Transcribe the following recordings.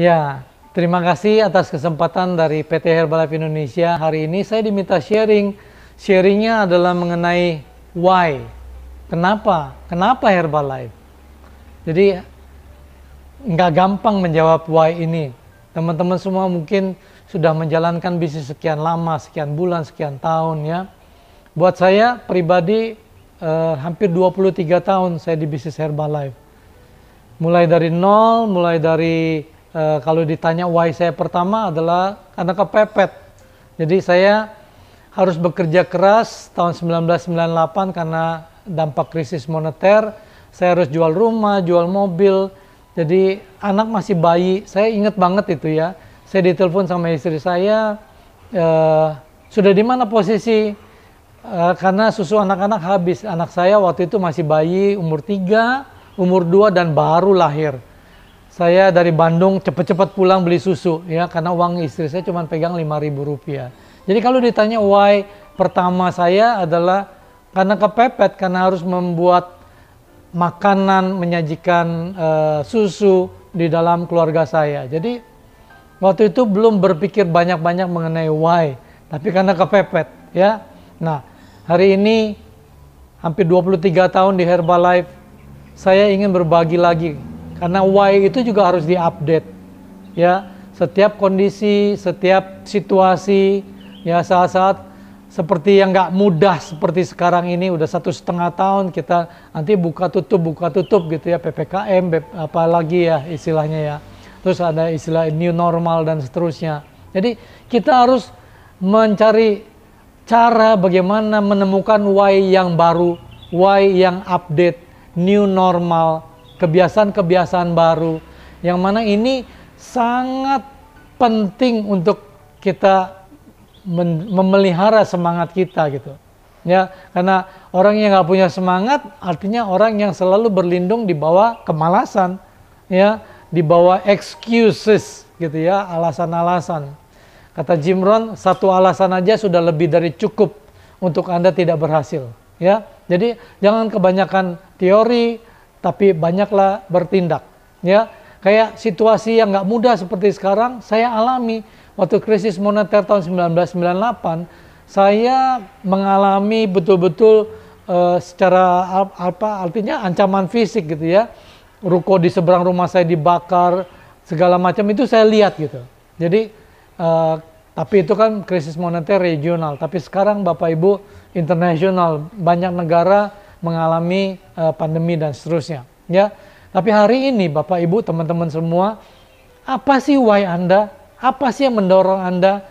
Ya, terima kasih atas kesempatan dari PT Herbalife Indonesia. Hari ini saya diminta sharing. Sharingnya adalah mengenai why. Kenapa? Kenapa Herbalife? Jadi nggak gampang menjawab why ini. Teman-teman semua mungkin sudah menjalankan bisnis sekian lama, sekian bulan, sekian tahun ya. Buat saya pribadi eh, hampir 23 tahun saya di bisnis Herbalife. Mulai dari nol, mulai dari e, kalau ditanya why saya pertama adalah karena kepepet. Jadi saya harus bekerja keras tahun 1998 karena dampak krisis moneter. Saya harus jual rumah, jual mobil. Jadi anak masih bayi. Saya ingat banget itu ya. Saya ditelepon sama istri saya. E, sudah di mana posisi? E, karena susu anak-anak habis. Anak saya waktu itu masih bayi, umur tiga, umur dua dan baru lahir saya dari Bandung cepat-cepat pulang beli susu ya karena uang istri saya cuma pegang lima ribu rupiah. Jadi kalau ditanya why pertama saya adalah karena kepepet karena harus membuat makanan menyajikan uh, susu di dalam keluarga saya. Jadi waktu itu belum berpikir banyak-banyak mengenai why, tapi karena kepepet ya. Nah, hari ini hampir 23 tahun di Herbalife saya ingin berbagi lagi karena why itu juga harus diupdate. Ya, setiap kondisi, setiap situasi, ya saat-saat seperti yang nggak mudah seperti sekarang ini udah satu setengah tahun kita nanti buka tutup buka tutup gitu ya ppkm apalagi ya istilahnya ya terus ada istilah new normal dan seterusnya jadi kita harus mencari cara bagaimana menemukan why yang baru why yang update new normal kebiasaan-kebiasaan baru yang mana ini sangat penting untuk kita memelihara semangat kita gitu ya karena orang yang nggak punya semangat artinya orang yang selalu berlindung di bawah kemalasan ya di bawah excuses gitu ya alasan-alasan kata Jim Rohn satu alasan aja sudah lebih dari cukup untuk anda tidak berhasil ya jadi jangan kebanyakan teori tapi banyaklah bertindak. Ya, kayak situasi yang nggak mudah seperti sekarang saya alami waktu krisis moneter tahun 1998 saya mengalami betul-betul uh, secara apa artinya ancaman fisik gitu ya ruko di seberang rumah saya dibakar segala macam itu saya lihat gitu jadi uh, tapi itu kan krisis moneter regional tapi sekarang bapak ibu internasional banyak negara mengalami uh, pandemi dan seterusnya. Ya, tapi hari ini Bapak Ibu, teman-teman semua, apa sih why Anda? Apa sih yang mendorong Anda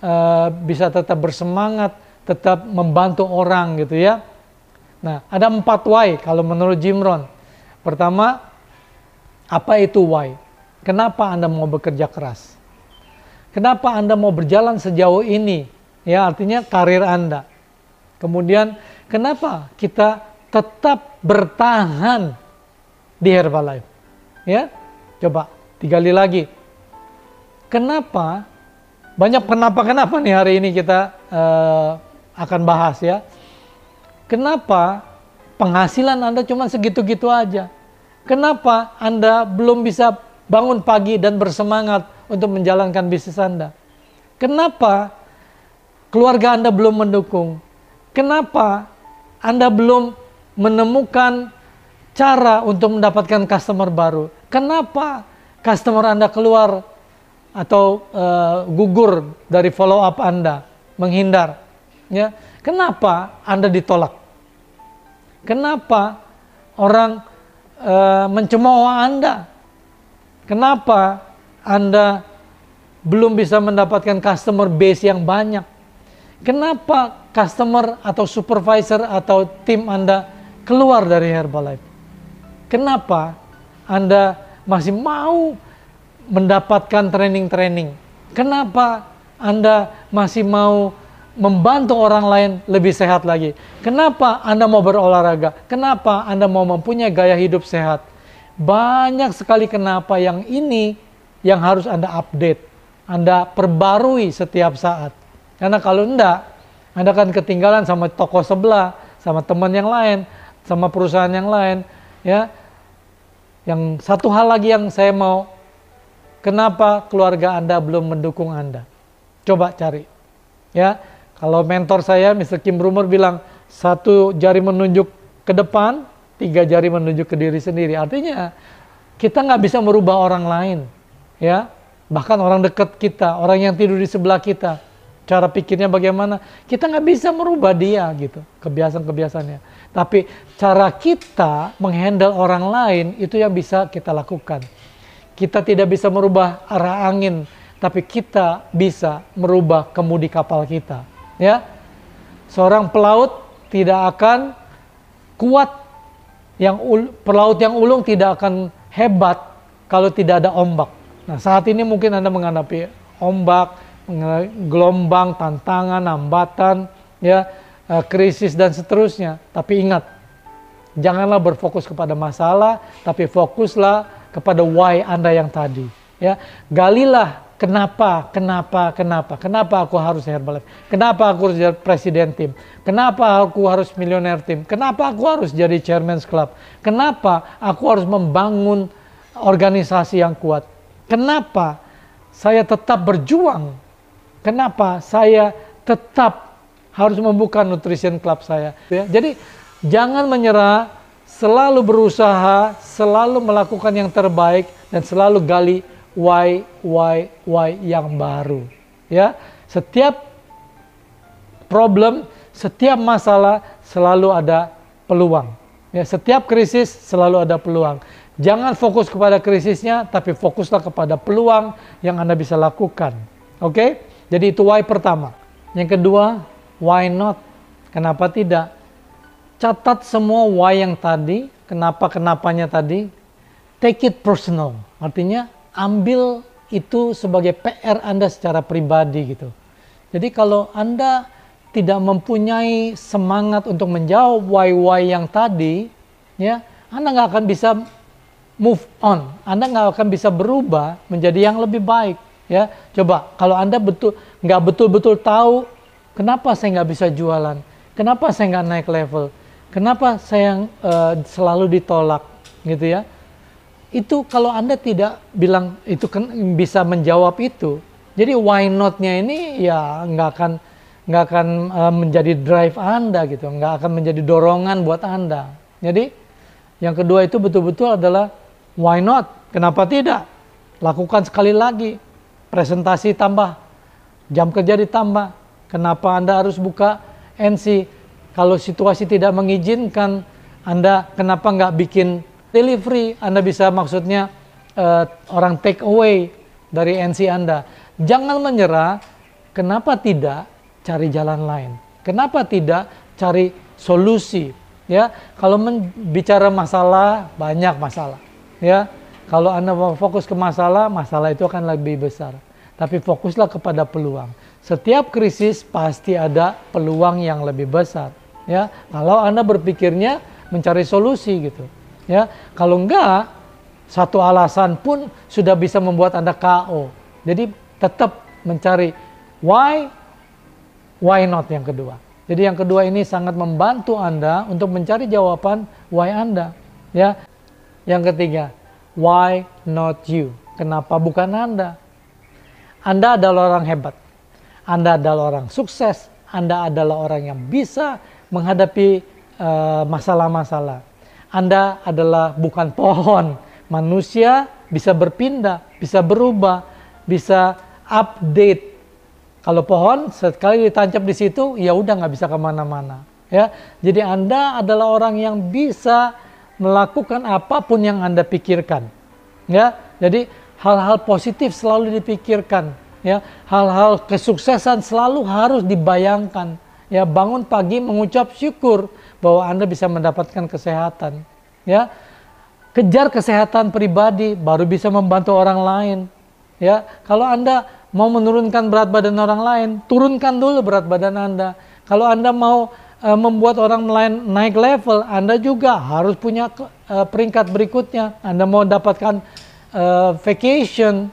uh, bisa tetap bersemangat, tetap membantu orang gitu ya? Nah, ada empat why kalau menurut Jim Rohn. Pertama, apa itu why? Kenapa Anda mau bekerja keras? Kenapa Anda mau berjalan sejauh ini? Ya, artinya karir Anda. Kemudian, kenapa kita tetap bertahan di Herbalife. Ya, coba digali lagi. Kenapa? Banyak kenapa-kenapa nih hari ini kita uh, akan bahas ya. Kenapa penghasilan Anda cuma segitu-gitu aja? Kenapa Anda belum bisa bangun pagi dan bersemangat untuk menjalankan bisnis Anda? Kenapa keluarga Anda belum mendukung? Kenapa Anda belum menemukan cara untuk mendapatkan customer baru. Kenapa customer Anda keluar atau uh, gugur dari follow up Anda, menghindar? Ya, kenapa Anda ditolak? Kenapa orang uh, eh, mencemooh Anda? Kenapa Anda belum bisa mendapatkan customer base yang banyak? Kenapa customer atau supervisor atau tim Anda keluar dari Herbalife. Kenapa Anda masih mau mendapatkan training-training? Kenapa Anda masih mau membantu orang lain lebih sehat lagi? Kenapa Anda mau berolahraga? Kenapa Anda mau mempunyai gaya hidup sehat? Banyak sekali kenapa yang ini yang harus Anda update. Anda perbarui setiap saat. Karena kalau enggak, Anda akan ketinggalan sama toko sebelah, sama teman yang lain, sama perusahaan yang lain ya yang satu hal lagi yang saya mau kenapa keluarga Anda belum mendukung Anda coba cari ya kalau mentor saya Mr. Kim Rumer bilang satu jari menunjuk ke depan tiga jari menunjuk ke diri sendiri artinya kita nggak bisa merubah orang lain ya bahkan orang dekat kita orang yang tidur di sebelah kita cara pikirnya bagaimana kita nggak bisa merubah dia gitu kebiasaan kebiasaannya tapi cara kita menghandle orang lain itu yang bisa kita lakukan. Kita tidak bisa merubah arah angin, tapi kita bisa merubah kemudi kapal kita. Ya, seorang pelaut tidak akan kuat, yang pelaut yang ulung tidak akan hebat kalau tidak ada ombak. Nah, saat ini mungkin Anda menghadapi ombak, gelombang, tantangan, hambatan, ya Eh, krisis dan seterusnya. Tapi ingat, janganlah berfokus kepada masalah, tapi fokuslah kepada why Anda yang tadi. Ya, galilah kenapa, kenapa, kenapa, kenapa aku harus Herbalife, kenapa aku harus jadi presiden tim, kenapa aku harus milioner tim, kenapa aku harus jadi chairman's club, kenapa aku harus membangun organisasi yang kuat, kenapa saya tetap berjuang, kenapa saya tetap harus membuka nutrition club saya. Ya. Jadi jangan menyerah, selalu berusaha, selalu melakukan yang terbaik dan selalu gali why why why yang baru. Ya, setiap problem, setiap masalah selalu ada peluang. Ya, setiap krisis selalu ada peluang. Jangan fokus kepada krisisnya, tapi fokuslah kepada peluang yang Anda bisa lakukan. Oke? Okay? Jadi itu why pertama. Yang kedua, Why not? Kenapa tidak? Catat semua why yang tadi, kenapa-kenapanya tadi. Take it personal. Artinya ambil itu sebagai PR Anda secara pribadi gitu. Jadi kalau Anda tidak mempunyai semangat untuk menjawab why-why yang tadi, ya Anda nggak akan bisa move on. Anda nggak akan bisa berubah menjadi yang lebih baik. Ya, coba kalau Anda betul nggak betul-betul tahu Kenapa saya nggak bisa jualan? Kenapa saya nggak naik level? Kenapa saya uh, selalu ditolak? Gitu ya. Itu kalau Anda tidak bilang itu ken bisa menjawab itu. Jadi why not-nya ini ya nggak akan nggak akan uh, menjadi drive Anda gitu, nggak akan menjadi dorongan buat Anda. Jadi yang kedua itu betul-betul adalah why not? Kenapa tidak? Lakukan sekali lagi. Presentasi tambah, jam kerja ditambah, Kenapa Anda harus buka NC? Kalau situasi tidak mengizinkan, Anda kenapa nggak bikin delivery? Anda bisa maksudnya uh, orang take away dari NC Anda. Jangan menyerah, kenapa tidak cari jalan lain? Kenapa tidak cari solusi? Ya, kalau bicara masalah banyak masalah, ya. Kalau Anda fokus ke masalah, masalah itu akan lebih besar. Tapi fokuslah kepada peluang. Setiap krisis pasti ada peluang yang lebih besar. Ya, kalau Anda berpikirnya mencari solusi gitu. Ya, kalau enggak satu alasan pun sudah bisa membuat Anda KO. Jadi tetap mencari why why not yang kedua. Jadi yang kedua ini sangat membantu Anda untuk mencari jawaban why Anda. Ya. Yang ketiga, why not you? Kenapa bukan Anda? Anda adalah orang hebat. Anda adalah orang sukses, Anda adalah orang yang bisa menghadapi eh, masalah-masalah. Uh, Anda adalah bukan pohon, manusia bisa berpindah, bisa berubah, bisa update. Kalau pohon sekali ditancap di situ, ya udah nggak bisa kemana-mana. Ya, jadi Anda adalah orang yang bisa melakukan apapun yang Anda pikirkan. Ya, jadi hal-hal positif selalu dipikirkan ya hal-hal kesuksesan selalu harus dibayangkan ya bangun pagi mengucap syukur bahwa Anda bisa mendapatkan kesehatan ya kejar kesehatan pribadi baru bisa membantu orang lain ya kalau Anda mau menurunkan berat badan orang lain turunkan dulu berat badan Anda kalau Anda mau e, membuat orang lain naik level Anda juga harus punya e, peringkat berikutnya Anda mau dapatkan e, vacation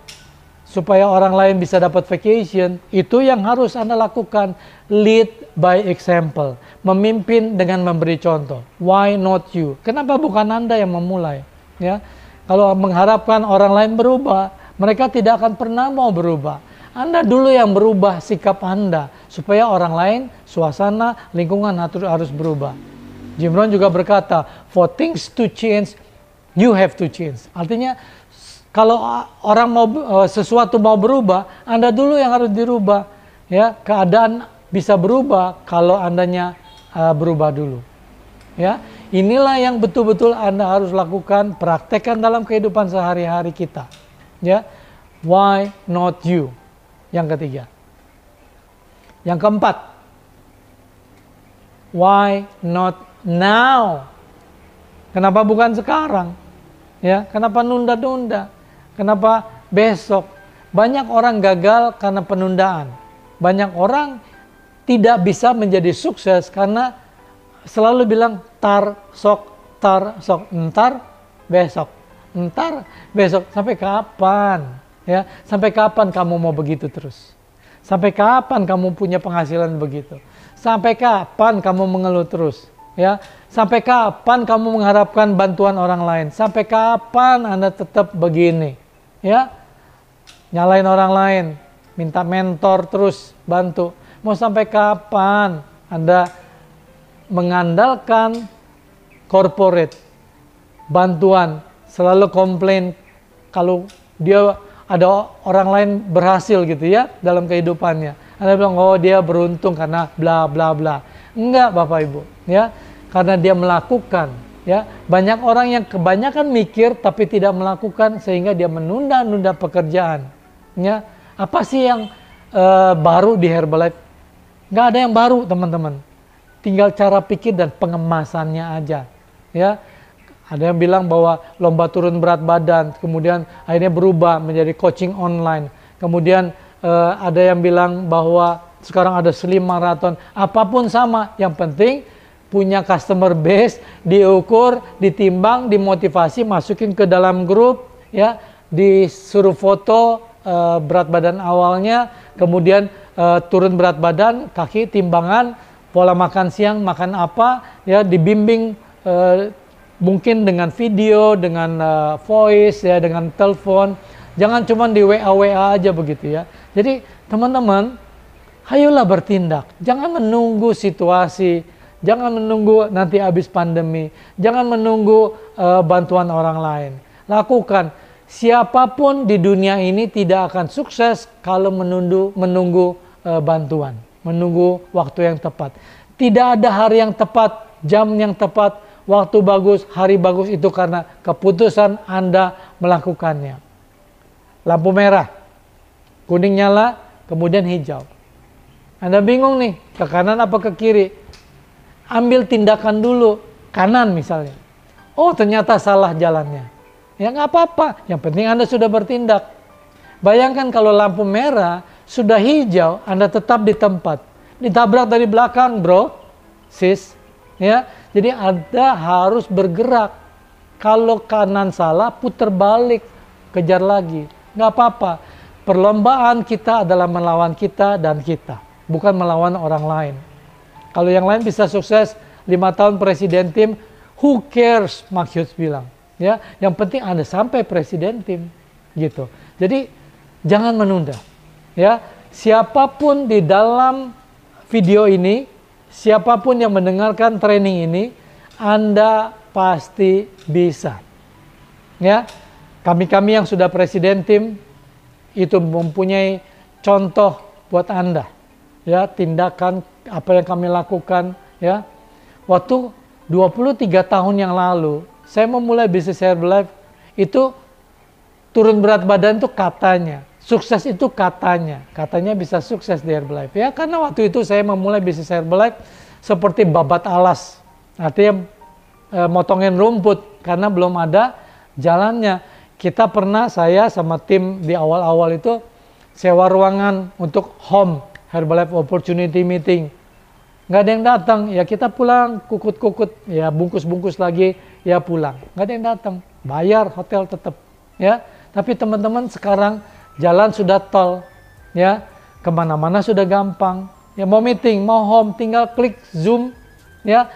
supaya orang lain bisa dapat vacation, itu yang harus Anda lakukan. Lead by example. Memimpin dengan memberi contoh. Why not you? Kenapa bukan Anda yang memulai? Ya. Kalau mengharapkan orang lain berubah, mereka tidak akan pernah mau berubah. Anda dulu yang berubah sikap Anda supaya orang lain, suasana, lingkungan harus berubah. Jim Rohn juga berkata, for things to change, you have to change. Artinya kalau orang mau eh, sesuatu mau berubah, Anda dulu yang harus dirubah. Ya, keadaan bisa berubah kalau Andanya uh, berubah dulu. Ya, inilah yang betul-betul Anda harus lakukan, praktekkan dalam kehidupan sehari-hari kita. Ya. Why not you? Yang ketiga. Yang keempat. Why not now? Kenapa bukan sekarang? Ya, kenapa nunda-nunda? Kenapa? Besok. Banyak orang gagal karena penundaan. Banyak orang tidak bisa menjadi sukses karena selalu bilang tar sok tar sok entar besok entar besok sampai kapan ya sampai kapan kamu mau begitu terus sampai kapan kamu punya penghasilan begitu sampai kapan kamu mengeluh terus ya sampai kapan kamu mengharapkan bantuan orang lain sampai kapan anda tetap begini ya nyalain orang lain, minta mentor terus bantu. Mau sampai kapan Anda mengandalkan corporate bantuan, selalu komplain kalau dia ada orang lain berhasil gitu ya dalam kehidupannya. Anda bilang oh dia beruntung karena bla bla bla. Enggak Bapak Ibu, ya. Karena dia melakukan Ya, banyak orang yang kebanyakan mikir tapi tidak melakukan sehingga dia menunda-nunda pekerjaan. Ya, apa sih yang e, baru di Herbalife? Gak ada yang baru, teman-teman. Tinggal cara pikir dan pengemasannya aja. Ya, ada yang bilang bahwa lomba turun berat badan, kemudian akhirnya berubah menjadi coaching online. Kemudian e, ada yang bilang bahwa sekarang ada slim marathon, apapun sama. Yang penting punya customer base, diukur, ditimbang, dimotivasi, masukin ke dalam grup, ya, disuruh foto uh, berat badan awalnya, kemudian uh, turun berat badan, kaki timbangan, pola makan siang, makan apa, ya, dibimbing uh, mungkin dengan video, dengan uh, voice, ya, dengan telepon, jangan cuma di WA WA aja begitu ya. Jadi teman-teman, ayolah bertindak, jangan menunggu situasi Jangan menunggu nanti habis pandemi. Jangan menunggu uh, bantuan orang lain. Lakukan. Siapapun di dunia ini tidak akan sukses kalau menunggu, menunggu uh, bantuan, menunggu waktu yang tepat. Tidak ada hari yang tepat, jam yang tepat, waktu bagus, hari bagus itu karena keputusan Anda melakukannya. Lampu merah, kuning nyala, kemudian hijau. Anda bingung nih, ke kanan apa ke kiri? ambil tindakan dulu kanan misalnya oh ternyata salah jalannya ya nggak apa-apa yang penting anda sudah bertindak bayangkan kalau lampu merah sudah hijau anda tetap di tempat ditabrak dari belakang bro sis ya jadi anda harus bergerak kalau kanan salah putar balik kejar lagi nggak apa-apa perlombaan kita adalah melawan kita dan kita bukan melawan orang lain kalau yang lain bisa sukses lima tahun presiden tim, who cares? Mark Hughes bilang. Ya, yang penting Anda sampai presiden tim gitu. Jadi jangan menunda. Ya, siapapun di dalam video ini, siapapun yang mendengarkan training ini, Anda pasti bisa. Ya. Kami-kami yang sudah presiden tim itu mempunyai contoh buat Anda ya tindakan apa yang kami lakukan ya. Waktu 23 tahun yang lalu saya memulai bisnis Herbalife itu turun berat badan itu katanya, sukses itu katanya, katanya bisa sukses di Herbalife ya karena waktu itu saya memulai bisnis Herbalife seperti babat alas, artinya e, motongin rumput karena belum ada jalannya. Kita pernah saya sama tim di awal-awal itu sewa ruangan untuk home Herbalife Opportunity Meeting. Nggak ada yang datang, ya kita pulang, kukut-kukut, ya bungkus-bungkus lagi, ya pulang. Nggak ada yang datang, bayar hotel tetap, ya. Tapi teman-teman sekarang jalan sudah tol, ya. Kemana-mana sudah gampang, ya mau meeting, mau home, tinggal klik Zoom, ya.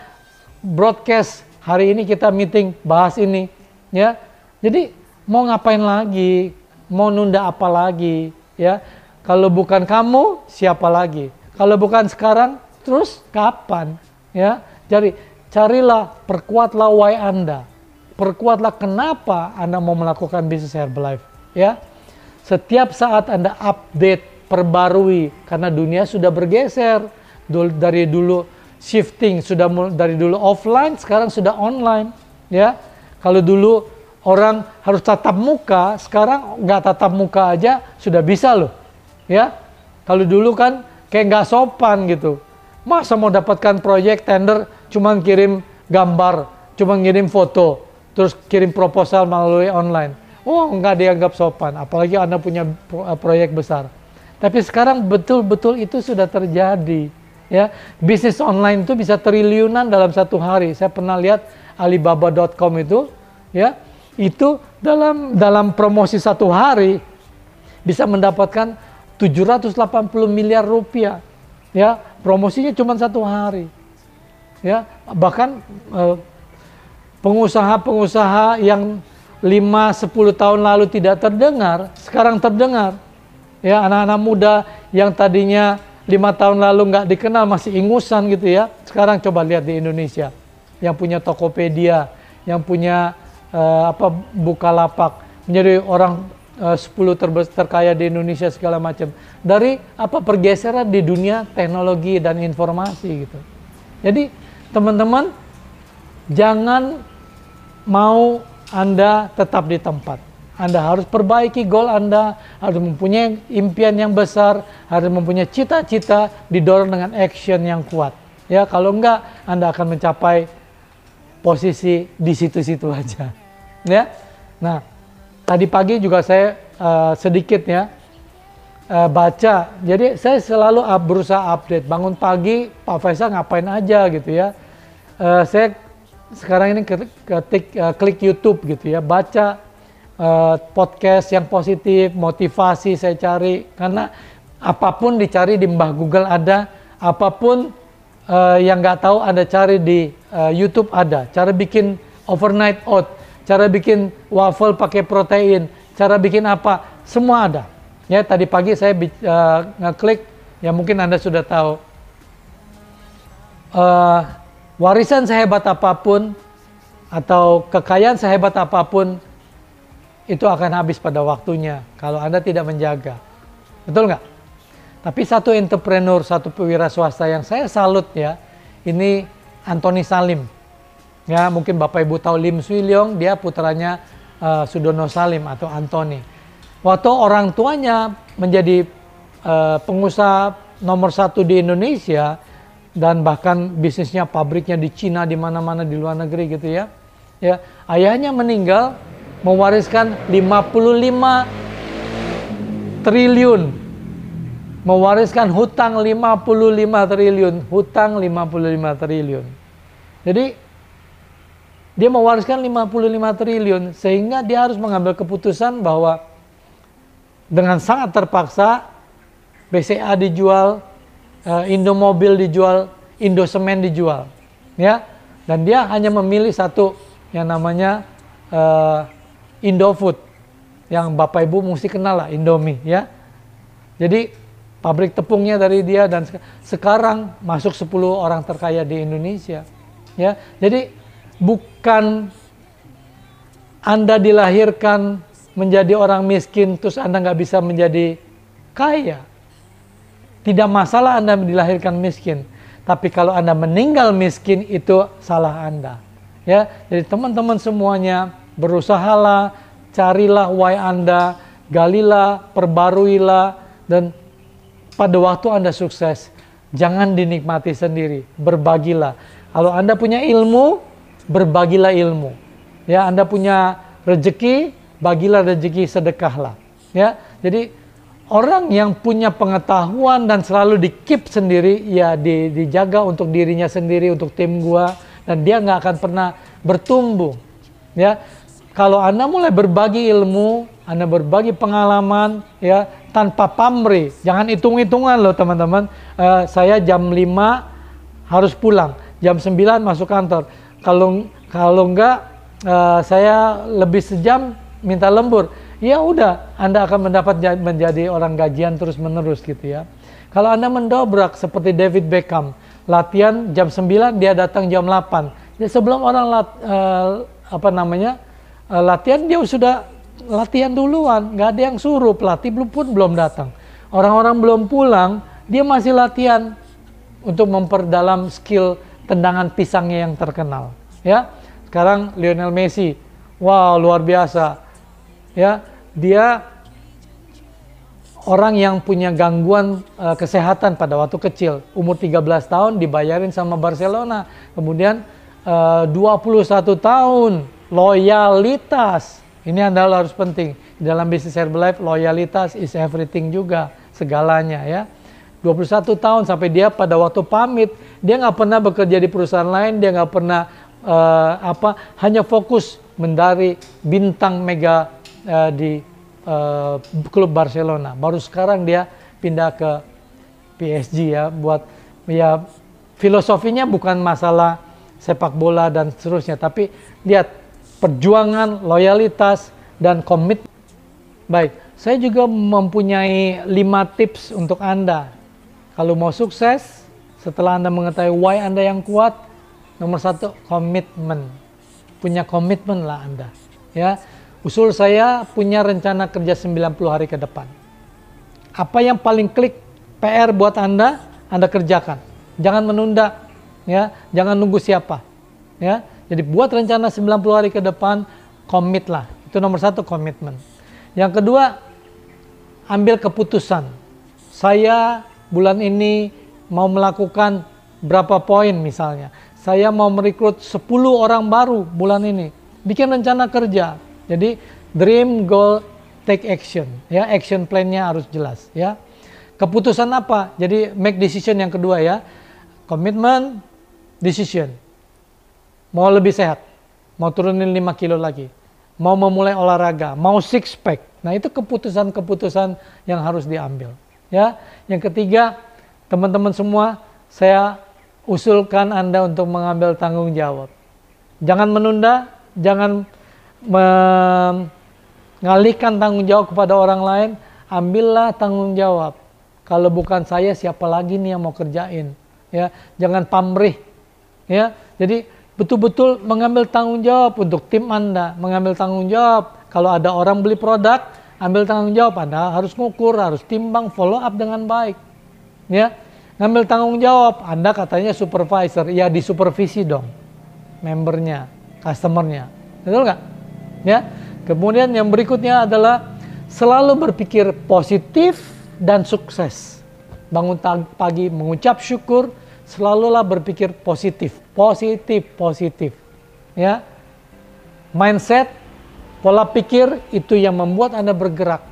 Broadcast, hari ini kita meeting, bahas ini, ya. Jadi mau ngapain lagi, mau nunda apa lagi, ya kalau bukan kamu, siapa lagi? Kalau bukan sekarang, terus kapan? Ya, jadi carilah, perkuatlah why Anda. Perkuatlah kenapa Anda mau melakukan bisnis Herbalife. Ya, setiap saat Anda update, perbarui, karena dunia sudah bergeser. dari dulu shifting, sudah dari dulu offline, sekarang sudah online. Ya, kalau dulu orang harus tatap muka, sekarang nggak tatap muka aja sudah bisa loh ya kalau dulu kan kayak nggak sopan gitu masa mau dapatkan proyek tender cuma kirim gambar cuma ngirim foto terus kirim proposal melalui online oh nggak dianggap sopan apalagi anda punya eh, proyek besar tapi sekarang betul-betul itu sudah terjadi ya bisnis online itu bisa triliunan dalam satu hari saya pernah lihat Alibaba.com itu ya itu dalam dalam promosi satu hari bisa mendapatkan 780 miliar rupiah ya promosinya cuma satu hari ya bahkan eh, pengusaha-pengusaha yang 5-10 tahun lalu tidak terdengar sekarang terdengar ya anak-anak muda yang tadinya lima tahun lalu nggak dikenal masih ingusan gitu ya sekarang coba lihat di Indonesia yang punya Tokopedia yang punya uh, apa lapak menjadi orang 10 eh, terbesar terkaya di Indonesia segala macam dari apa pergeseran di dunia teknologi dan informasi gitu. Jadi teman-teman jangan mau Anda tetap di tempat. Anda harus perbaiki goal Anda, harus mempunyai impian yang besar, harus mempunyai cita-cita didorong dengan action yang kuat. Ya, kalau enggak Anda akan mencapai posisi di situ-situ aja. Ya. Nah, tadi pagi juga saya uh, sedikit ya uh, baca. Jadi saya selalu up, berusaha update. Bangun pagi Pak Faisal ngapain aja gitu ya. Uh, saya sekarang ini ketik uh, klik YouTube gitu ya, baca uh, podcast yang positif, motivasi saya cari karena apapun dicari di Mbah Google ada, apapun uh, yang nggak tahu ada cari di uh, YouTube ada. Cara bikin overnight oat cara bikin waffle pakai protein, cara bikin apa, semua ada. Ya, tadi pagi saya uh, ngeklik, ya mungkin Anda sudah tahu. Uh, warisan sehebat apapun, atau kekayaan sehebat apapun, itu akan habis pada waktunya kalau Anda tidak menjaga. Betul nggak? Tapi satu entrepreneur, satu pewira swasta yang saya salut ya, ini Anthony Salim. Ya, mungkin Bapak Ibu tahu Lim Swee Leong, dia putranya uh, Sudono Salim atau Anthony. Waktu orang tuanya menjadi uh, pengusaha nomor satu di Indonesia dan bahkan bisnisnya pabriknya di Cina di mana-mana di luar negeri gitu ya. Ya, ayahnya meninggal mewariskan 55 triliun mewariskan hutang 55 triliun, hutang 55 triliun. Jadi dia mewariskan 55 triliun sehingga dia harus mengambil keputusan bahwa dengan sangat terpaksa BCA dijual, eh, Indomobil dijual, Indosemen dijual, ya. Dan dia hanya memilih satu yang namanya uh, Indofood yang Bapak Ibu mesti kenal lah Indomie ya. Jadi pabrik tepungnya dari dia dan sekarang masuk 10 orang terkaya di Indonesia. Ya. Jadi bukan Anda dilahirkan menjadi orang miskin terus Anda nggak bisa menjadi kaya. Tidak masalah Anda dilahirkan miskin, tapi kalau Anda meninggal miskin itu salah Anda. Ya, jadi teman-teman semuanya berusahalah, carilah why Anda, galilah, perbaruilah dan pada waktu Anda sukses, jangan dinikmati sendiri, berbagilah. Kalau Anda punya ilmu, berbagilah ilmu. Ya, Anda punya rezeki, bagilah rezeki sedekahlah. Ya, jadi orang yang punya pengetahuan dan selalu dikip sendiri, ya di, dijaga untuk dirinya sendiri, untuk tim gua, dan dia nggak akan pernah bertumbuh. Ya, kalau Anda mulai berbagi ilmu, Anda berbagi pengalaman, ya tanpa pamri, jangan hitung-hitungan loh teman-teman. Uh, saya jam 5 harus pulang, jam 9 masuk kantor kalau kalau enggak uh, saya lebih sejam minta lembur ya udah Anda akan mendapat menjadi orang gajian terus menerus gitu ya kalau Anda mendobrak seperti David Beckham latihan jam 9 dia datang jam 8 ya, sebelum orang lat, uh, apa namanya uh, latihan dia sudah latihan duluan nggak ada yang suruh pelatih belum pun belum datang orang-orang belum pulang dia masih latihan untuk memperdalam skill tendangan pisangnya yang terkenal. Ya, sekarang Lionel Messi, wow luar biasa. Ya, dia orang yang punya gangguan uh, kesehatan pada waktu kecil, umur 13 tahun dibayarin sama Barcelona, kemudian eh, uh, 21 tahun loyalitas. Ini anda harus penting dalam bisnis Herbalife loyalitas is everything juga segalanya ya. 21 tahun sampai dia pada waktu pamit dia nggak pernah bekerja di perusahaan lain dia nggak pernah uh, apa hanya fokus mendari bintang mega uh, di uh, klub Barcelona baru sekarang dia pindah ke PSG ya buat ya filosofinya bukan masalah sepak bola dan seterusnya tapi lihat perjuangan loyalitas dan komit baik saya juga mempunyai lima tips untuk anda kalau mau sukses, setelah Anda mengetahui why Anda yang kuat, nomor satu komitmen. Punya komitmen lah Anda. Ya, usul saya punya rencana kerja 90 hari ke depan. Apa yang paling klik PR buat Anda, Anda kerjakan. Jangan menunda, ya, jangan nunggu siapa. Ya, jadi buat rencana 90 hari ke depan, komitlah. Itu nomor satu komitmen. Yang kedua, ambil keputusan. Saya bulan ini mau melakukan berapa poin misalnya. Saya mau merekrut 10 orang baru bulan ini. Bikin rencana kerja. Jadi dream, goal, take action. Ya, action plan-nya harus jelas ya. Keputusan apa? Jadi make decision yang kedua ya. Commitment, decision. Mau lebih sehat, mau turunin 5 kilo lagi, mau memulai olahraga, mau six pack. Nah, itu keputusan-keputusan yang harus diambil. Ya, yang ketiga, teman-teman semua, saya usulkan Anda untuk mengambil tanggung jawab. Jangan menunda, jangan mengalihkan tanggung jawab kepada orang lain, ambillah tanggung jawab. Kalau bukan saya, siapa lagi nih yang mau kerjain? Ya, jangan pamrih. Ya, jadi betul-betul mengambil tanggung jawab untuk tim Anda, mengambil tanggung jawab. Kalau ada orang beli produk, ambil tanggung jawab Anda harus ngukur, harus timbang, follow up dengan baik. Ya, ngambil tanggung jawab Anda katanya supervisor, ya disupervisi dong membernya, customernya. Betul nggak? Ya. Kemudian yang berikutnya adalah selalu berpikir positif dan sukses. Bangun pagi mengucap syukur, selalulah berpikir positif, positif, positif. Ya. Mindset Pola pikir itu yang membuat Anda bergerak.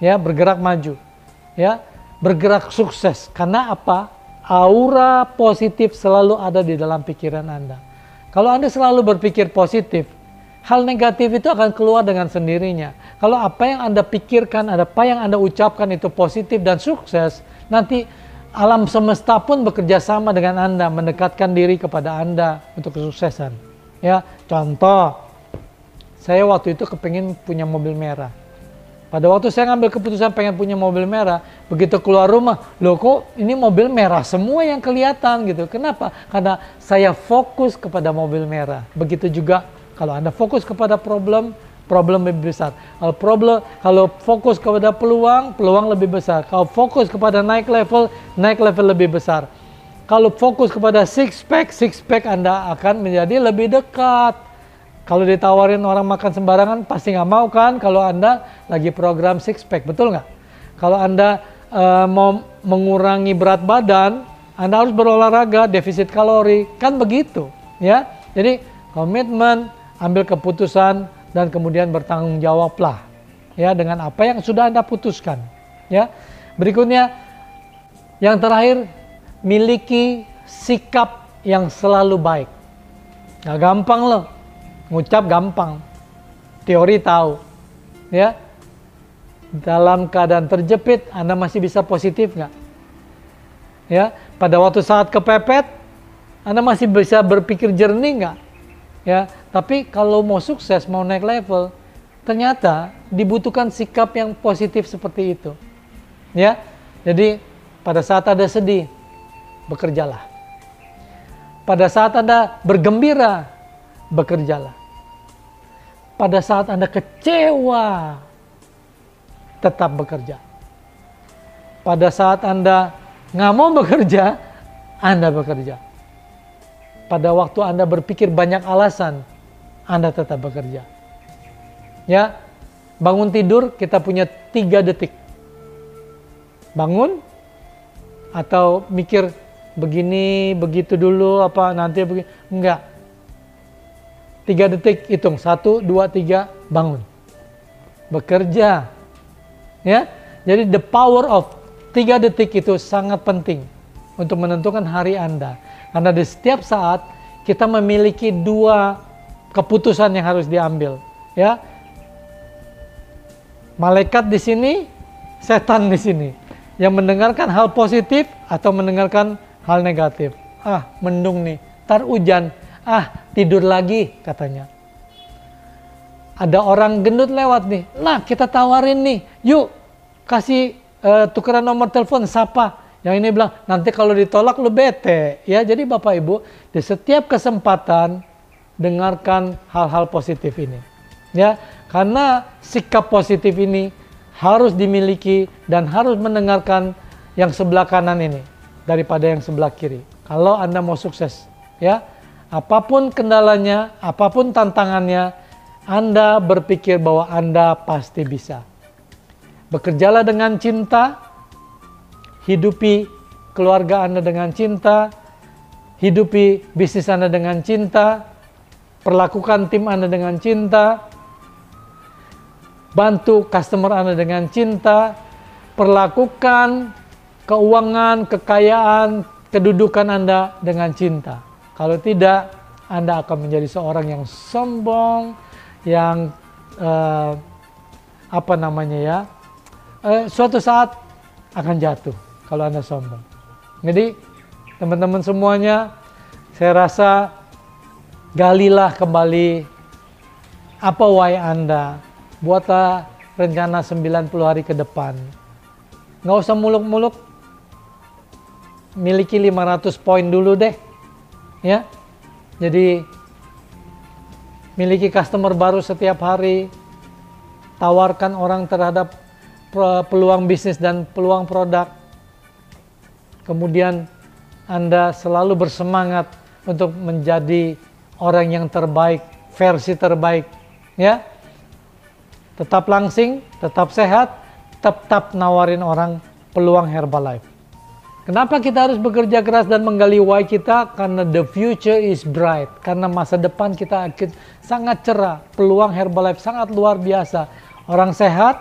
Ya, bergerak maju. Ya, bergerak sukses. Karena apa? Aura positif selalu ada di dalam pikiran Anda. Kalau Anda selalu berpikir positif, hal negatif itu akan keluar dengan sendirinya. Kalau apa yang Anda pikirkan, ada apa yang Anda ucapkan itu positif dan sukses, nanti alam semesta pun bekerja sama dengan Anda, mendekatkan diri kepada Anda untuk kesuksesan. Ya, contoh saya waktu itu kepengen punya mobil merah. Pada waktu saya ngambil keputusan pengen punya mobil merah, begitu keluar rumah, loh kok ini mobil merah semua yang kelihatan gitu. Kenapa? Karena saya fokus kepada mobil merah. Begitu juga kalau Anda fokus kepada problem, problem lebih besar. Kalau problem kalau fokus kepada peluang, peluang lebih besar. Kalau fokus kepada naik level, naik level lebih besar. Kalau fokus kepada six pack, six pack Anda akan menjadi lebih dekat kalau ditawarin orang makan sembarangan pasti nggak mau kan kalau Anda lagi program six pack, betul nggak? Kalau Anda uh, mau mengurangi berat badan, Anda harus berolahraga, defisit kalori, kan begitu ya. Jadi komitmen, ambil keputusan dan kemudian bertanggung jawablah ya dengan apa yang sudah Anda putuskan ya. Berikutnya yang terakhir miliki sikap yang selalu baik. Gak gampang loh Ngucap gampang, teori tahu, ya. Dalam keadaan terjepit, Anda masih bisa positif nggak? Ya, pada waktu saat kepepet, Anda masih bisa berpikir jernih nggak? Ya, tapi kalau mau sukses, mau naik level, ternyata dibutuhkan sikap yang positif seperti itu. Ya, jadi pada saat ada sedih, bekerjalah. Pada saat Anda bergembira, bekerjalah pada saat Anda kecewa, tetap bekerja. Pada saat Anda nggak mau bekerja, Anda bekerja. Pada waktu Anda berpikir banyak alasan, Anda tetap bekerja. Ya, bangun tidur kita punya tiga detik. Bangun atau mikir begini, begitu dulu, apa nanti begini. Enggak, Tiga detik hitung satu dua tiga bangun. Bekerja. Ya. Jadi the power of tiga detik itu sangat penting untuk menentukan hari Anda. Karena di setiap saat kita memiliki dua keputusan yang harus diambil, ya. Malaikat di sini, setan di sini. Yang mendengarkan hal positif atau mendengarkan hal negatif. Ah, mendung nih, tar hujan. Ah, tidur lagi katanya. Ada orang gendut lewat nih. Nah kita tawarin nih. Yuk, kasih uh, tukeran nomor telepon sapa. Yang ini bilang, nanti kalau ditolak lu bete. Ya, jadi Bapak Ibu, di setiap kesempatan dengarkan hal-hal positif ini. Ya, karena sikap positif ini harus dimiliki dan harus mendengarkan yang sebelah kanan ini daripada yang sebelah kiri. Kalau Anda mau sukses, ya apapun kendalanya, apapun tantangannya, Anda berpikir bahwa Anda pasti bisa. Bekerjalah dengan cinta, hidupi keluarga Anda dengan cinta, hidupi bisnis Anda dengan cinta, perlakukan tim Anda dengan cinta, bantu customer Anda dengan cinta, perlakukan keuangan, kekayaan, kedudukan Anda dengan cinta. Kalau tidak, Anda akan menjadi seorang yang sombong, yang eh, apa namanya ya, eh, suatu saat akan jatuh kalau Anda sombong. Jadi, teman-teman semuanya, saya rasa galilah kembali apa why Anda. Buatlah rencana 90 hari ke depan. Nggak usah muluk-muluk, miliki 500 poin dulu deh ya. Jadi miliki customer baru setiap hari, tawarkan orang terhadap peluang bisnis dan peluang produk. Kemudian Anda selalu bersemangat untuk menjadi orang yang terbaik, versi terbaik, ya. Tetap langsing, tetap sehat, tetap nawarin orang peluang Herbalife. Kenapa kita harus bekerja keras dan menggali why kita? Karena the future is bright. Karena masa depan kita akan sangat cerah. Peluang Herbalife sangat luar biasa. Orang sehat,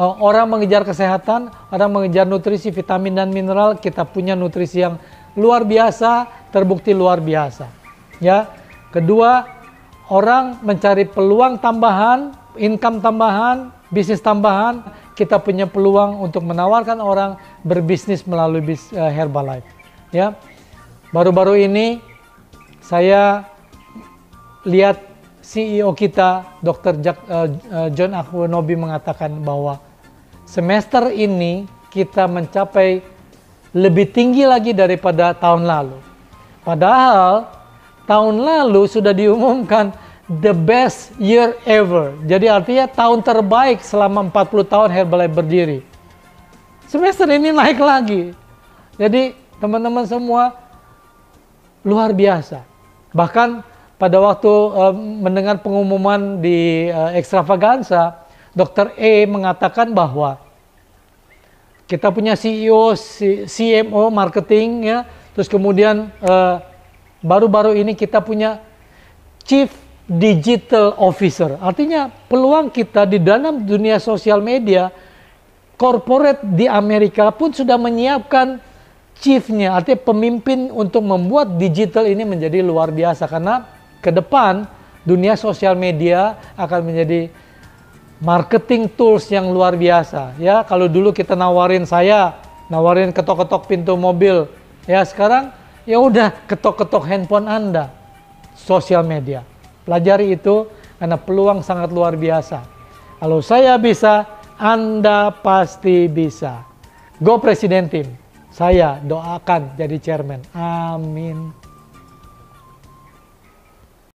eh, orang mengejar kesehatan, orang mengejar nutrisi, vitamin dan mineral. Kita punya nutrisi yang luar biasa, terbukti luar biasa. Ya. Kedua, orang mencari peluang tambahan, income tambahan, bisnis tambahan, kita punya peluang untuk menawarkan orang berbisnis melalui bis, uh, Herbalife. Ya, baru-baru ini saya lihat CEO kita, Dr. Jack, uh, eh, eh, John Akwenobi mengatakan bahwa semester ini kita mencapai lebih tinggi lagi daripada tahun lalu. Padahal tahun lalu sudah diumumkan the best year ever. Jadi artinya tahun terbaik selama 40 tahun Herbalife berdiri. Semester ini naik lagi. Jadi teman-teman semua luar biasa. Bahkan pada waktu uh, mendengar pengumuman di uh, Extravaganza, Dr. E mengatakan bahwa kita punya CEO, CMO marketing ya, terus kemudian eh, baru-baru uh, ini kita punya Chief digital officer. Artinya peluang kita di dalam dunia sosial media, corporate di Amerika pun sudah menyiapkan chiefnya, artinya pemimpin untuk membuat digital ini menjadi luar biasa. Karena ke depan dunia sosial media akan menjadi marketing tools yang luar biasa. Ya, kalau dulu kita nawarin saya, nawarin ketok-ketok pintu mobil, ya sekarang ya udah ketok-ketok handphone Anda, sosial media. Pelajari itu karena peluang sangat luar biasa. Kalau saya bisa, Anda pasti bisa. Go Presiden Tim. Saya doakan jadi chairman. Amin.